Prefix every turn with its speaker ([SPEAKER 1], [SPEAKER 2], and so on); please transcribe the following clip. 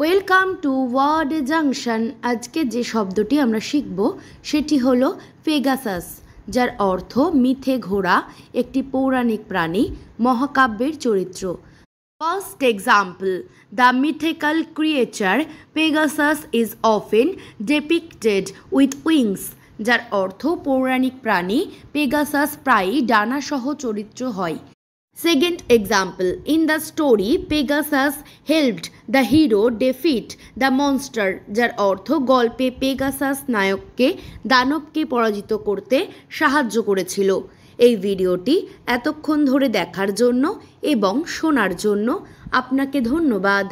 [SPEAKER 1] welcome to word junction আজকে যে শব্দটি আমরা শিখব সেটি হলো পেগাসাস যার অর্থ মিথে ঘোড়া একটি পৌরাণিক প্রাণী মহাকাব্যের চরিত্র first example the mythical creature Pegasus is often depicted with wings যার অর্থ পৌরাণিক প্রাণী পেগাসাস প্রায়ই ডানাসহ চরিত্র হয় Second example, in the story, Pegasus helped the hero defeat the monster যার অর্থ গল্পে পেগাসাস নায়ককে দানবকে পরাজিত করতে সাহায্য করেছিল এই ভিডিওটি এতক্ষণ ধরে দেখার জন্য এবং শোনার জন্য আপনাকে ধন্যবাদ